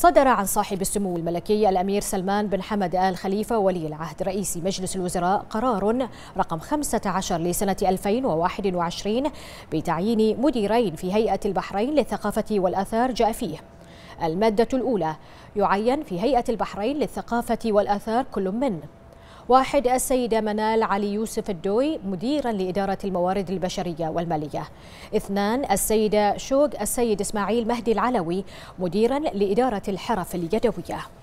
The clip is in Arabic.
صدر عن صاحب السمو الملكي الأمير سلمان بن حمد آل خليفة ولي العهد رئيس مجلس الوزراء قرار رقم 15 لسنة 2021 بتعيين مديرين في هيئة البحرين للثقافة والأثار جاء فيه المادة الأولى يعين في هيئة البحرين للثقافة والأثار كل من واحد السيدة منال علي يوسف الدوي مديرا لإدارة الموارد البشرية والمالية اثنان السيدة شوق السيد إسماعيل مهدي العلوي مديرا لإدارة الحرف اليدوية